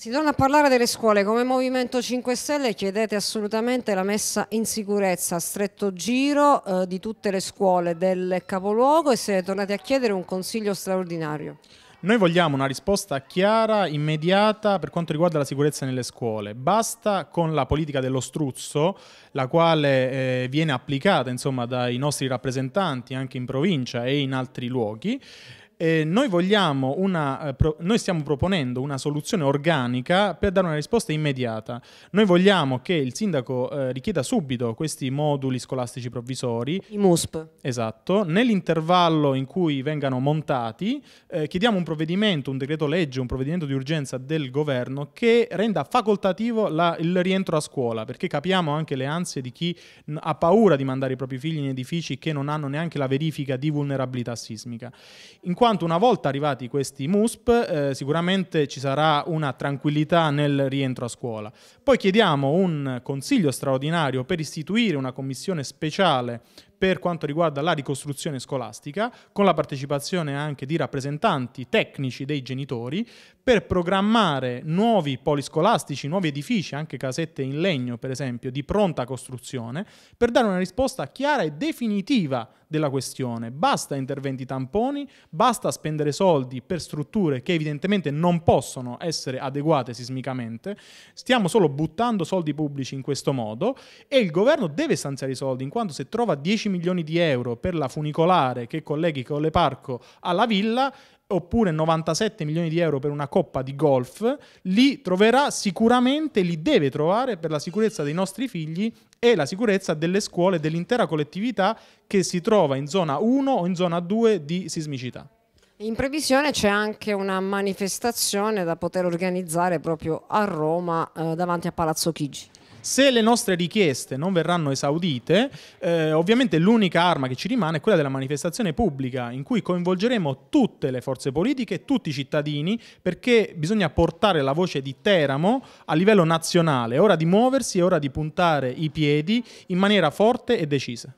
Si torna a parlare delle scuole. Come Movimento 5 Stelle chiedete assolutamente la messa in sicurezza a stretto giro eh, di tutte le scuole del capoluogo e se tornate a chiedere un consiglio straordinario. Noi vogliamo una risposta chiara, immediata per quanto riguarda la sicurezza nelle scuole. Basta con la politica dello struzzo, la quale eh, viene applicata insomma, dai nostri rappresentanti anche in provincia e in altri luoghi, eh, noi, una, eh, noi, stiamo proponendo una soluzione organica per dare una risposta immediata. Noi vogliamo che il sindaco eh, richieda subito questi moduli scolastici provvisori. I MUSP. Esatto. Nell'intervallo in cui vengano montati, eh, chiediamo un provvedimento, un decreto legge, un provvedimento di urgenza del governo che renda facoltativo la, il rientro a scuola, perché capiamo anche le ansie di chi ha paura di mandare i propri figli in edifici che non hanno neanche la verifica di vulnerabilità sismica. In quanto quanto una volta arrivati questi MUSP eh, sicuramente ci sarà una tranquillità nel rientro a scuola. Poi chiediamo un consiglio straordinario per istituire una commissione speciale per quanto riguarda la ricostruzione scolastica, con la partecipazione anche di rappresentanti tecnici dei genitori, per programmare nuovi poli scolastici, nuovi edifici, anche casette in legno per esempio, di pronta costruzione, per dare una risposta chiara e definitiva della questione. Basta interventi tamponi, basta spendere soldi per strutture che evidentemente non possono essere adeguate sismicamente, stiamo solo buttando soldi pubblici in questo modo e il governo deve stanziare i soldi in quanto se trova 10 milioni di euro per la funicolare che colleghi Colleparco alla villa oppure 97 milioni di euro per una coppa di golf, li troverà sicuramente, li deve trovare per la sicurezza dei nostri figli e la sicurezza delle scuole, e dell'intera collettività che si trova in zona 1 o in zona 2 di sismicità. In previsione c'è anche una manifestazione da poter organizzare proprio a Roma eh, davanti a Palazzo Chigi. Se le nostre richieste non verranno esaudite, eh, ovviamente l'unica arma che ci rimane è quella della manifestazione pubblica, in cui coinvolgeremo tutte le forze politiche, tutti i cittadini, perché bisogna portare la voce di Teramo a livello nazionale. È ora di muoversi, è ora di puntare i piedi in maniera forte e decisa.